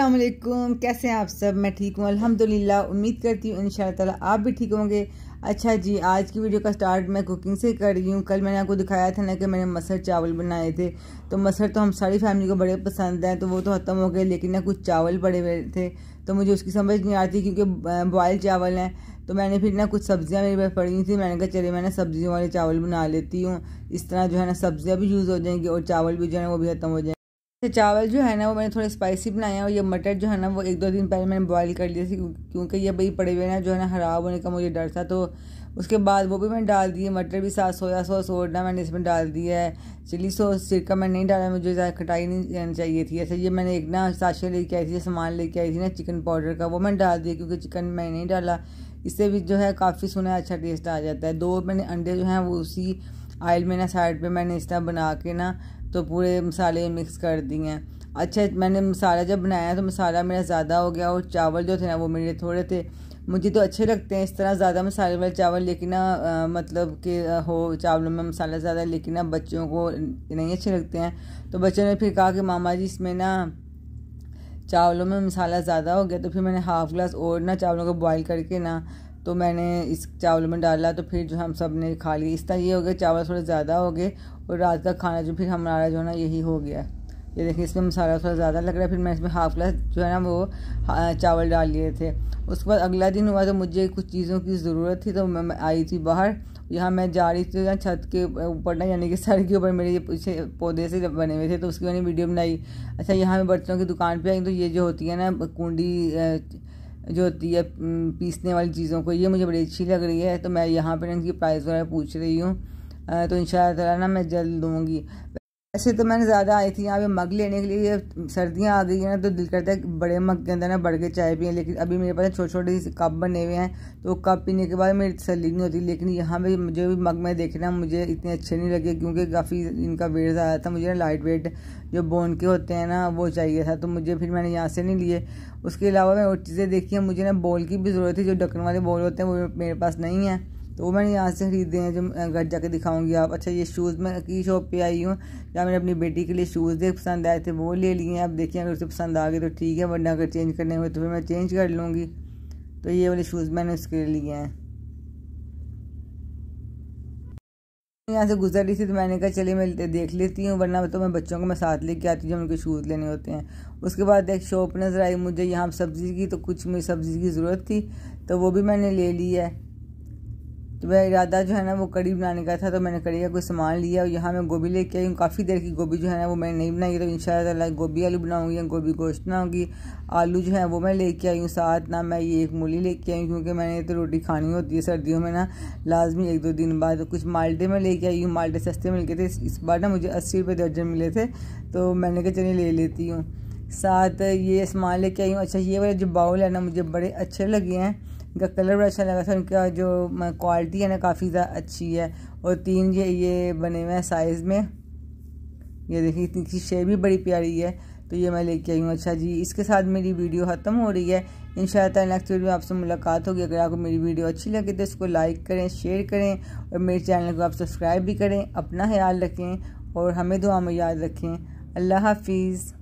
असलकुम कैसे हैं आप सब मैं ठीक हूँ अल्हम्दुलिल्लाह उम्मीद करती हूँ इन ताला आप भी ठीक होंगे अच्छा जी आज की वीडियो का स्टार्ट मैं कुकिंग से कर रही हूँ कल मैंने आपको दिखाया था ना कि मैंने मसर चावल बनाए थे तो मसर तो हम सारी फैमिली को बड़े पसंद हैं तो वो तो ख़त्म हो गए लेकिन ना कुछ चावल बड़े हुए थे तो मुझे उसकी समझ नहीं आती क्योंकि बॉयल चावल हैं तो मैंने फिर ना कुछ सब्ज़ियाँ मेरे पास पड़ी थी मैंने कहा चले मैं ना सब्ज़ियों वाले चावल बना लेती हूँ इस तरह जो है ना सब्ज़ियाँ भी यूज़ हो जाएंगी और चावल भी जो है वो भी ख़त्म हो जाएंगे ये तो चावल जो है ना वो मैंने थोड़े स्पाइसी बनाए हैं और ये मटर जो है ना वो एक दो दिन पहले मैंने बॉईल कर लिए थे क्योंकि ये भाई पड़े हुए ना जो है ना ख़राब होने का मुझे डर था तो उसके बाद वो भी मैंने डाल दिए मटर भी साथ सोया सॉस और ना मैंने इसमें डाल दिया है चिली सॉस सिरका मैंने नहीं डाला मुझे ज़्यादा खटाई नहीं चाहिए थी ऐसे ये मैंने एक ना साशे लेके आई थी सामान लेके आई थी ना चिकन पाउडर का वो मैंने डाल दिया क्योंकि चिकन मैंने नहीं डाला इससे भी जो है काफ़ी सुना अच्छा टेस्ट आ जाता है दो मैंने अंडे जो हैं वो उसी आयल में ना साइड पर मैंने इस तरह बना के ना तो पूरे मसाले मिक्स कर दिए हैं अच्छा मैंने मसाला जब बनाया तो मसाला मेरा ज़्यादा हो गया और चावल जो थे ना वो मेरे थोड़े थे मुझे तो अच्छे लगते हैं इस तरह ज़्यादा मसाले वाले चावल लेकिन ना मतलब कि हो चावलों में मसाला ज़्यादा लेकिन ना बच्चों को नहीं अच्छे लगते हैं तो बच्चों ने फिर कहा कि मामा जी इसमें ना चावलों में मसाला ज़्यादा हो गया तो फिर मैंने हाफ़ ग्लास और ना चावलों को बॉईल करके ना तो मैंने इस चावल में डाला तो फिर जो हम सब ने खा लिया इस तरह ये हो गया चावल थोड़े ज़्यादा हो गए और रात का खाना जो फिर हमारा जो है ना यही हो गया ये देखिए इसमें मसाला थोड़ा ज़्यादा लग रहा है फिर मैं इसमें हाफ ग्लास जो है ना वो हाँ, चावल डाल लिए थे उसके बाद अगला दिन हुआ तो मुझे कुछ चीज़ों की ज़रूरत थी तो मैं आई थी बाहर यहाँ मैं जा रही थी ना छत के ऊपर ना यानी कि सर के ऊपर मेरे ये पीछे पौधे से जब बने हुए थे तो उसकी मैंने वीडियो बनाई अच्छा यहाँ मैं बर्तनों की दुकान पर आई तो ये जो होती है ना कुंडी जो होती है पीसने वाली चीज़ों को ये मुझे बड़ी अच्छी लग रही है तो मैं यहाँ पर इनकी प्राइस वगैरह पूछ रही हूँ तो इन ना मैं जल्द दूँगी ऐसे तो मैंने ज़्यादा आई थी यहाँ पे मग लेने के लिए सर्दियाँ आ गई हैं ना तो दिल करता है बड़े मग के अंदर ना बढ़ के चाय पिए लेकिन अभी मेरे पास छोटे छोटे कप बने हुए हैं तो कप पीने के बाद मेरी तसली नहीं होती लेकिन यहाँ पे मुझे भी मग में देखना मुझे इतने अच्छे नहीं लगे क्योंकि काफ़ी इनका वेट ज़्यादा था मुझे ना लाइट वेट जो बोन के होते हैं ना वो चाहिए था तो मुझे फिर मैंने यहाँ से नहीं लिए उसके अलावा मैं और चीज़ें देखी हैं मुझे ना बॉल की भी ज़रूरत थी जो डकन वाले बॉल होते हैं वो मेरे पास नहीं है तो वो मैंने यहाँ से ख़रीदे हैं जो घर जाके दिखाऊंगी आप अच्छा ये शूज़ मैं की शॉप पे आई हूँ जहाँ मैंने अपनी बेटी के लिए शूज़ देख पसंद आए थे वो ले लिए हैं आप देखिए अगर उसे पसंद आ गए तो ठीक है वरना अगर चेंज करने हुए तो फिर मैं चेंज कर लूँगी तो ये वाले शूज़ मैंने उसके लिए हैं यहाँ से गुजर रही थी तो मैंने कहा चले मैं देख लेती हूँ वरना तो मैं बच्चों को मैं साथ लेके आती हूँ जब उनके शूज़ लेने होते हैं उसके बाद एक शॉप नज़र आई मुझे यहाँ सब्ज़ी की तो कुछ मुझे सब्ज़ी की ज़रूरत थी तो वो भी मैंने ले ली है तो मेरा इरादा जो है ना वो कड़ी बनाने का था तो मैंने कड़ी का कोई सामान लिया और यहाँ मैं गोभी लेके आई हूँ काफ़ी देर की गोभी जो है ना वो मैंने नहीं बनाई तो इन शाला गोभी आलू बनाऊँगी या गोभी गोश्त बनाऊँगी आलू जो है वो मैं लेके आई हूँ साथ ना मैं ये एक मूली लेके आई हूँ क्योंकि मैंने तो रोटी खानी होती है सर्दियों में ना लाजमी एक दो दिन बाद तो कुछ माल्टे में लेके आई हूँ माल्टे सस्ते मिल गए थे इस बार ना मुझे अस्सी रुपये दर्जन मिले थे तो मैंने कहा चलिए ले लेती हूँ साथ ये सामान लेके आई हूँ अच्छा ये वाले जो बाउल है ना मुझे बड़े अच्छे लगे हैं इनका कलर बड़ा अच्छा लगा था इनका जो क्वालिटी है ना काफ़ी अच्छी है और तीन ये ये बने हुए हैं साइज़ में ये देखिए इनकी शेप भी बड़ी प्यारी है तो ये मैं लेके आई हूँ अच्छा जी इसके साथ मेरी वीडियो ख़त्म हो रही है इन नेक्स्ट वीडियो में आपसे मुलाकात होगी अगर आपको मेरी वीडियो अच्छी लगे तो इसको लाइक करें शेयर करें और मेरे चैनल को आप सब्सक्राइब भी करें अपना ख्याल रखें और हमें दुआ में याद रखें अल्लाह हाफिज़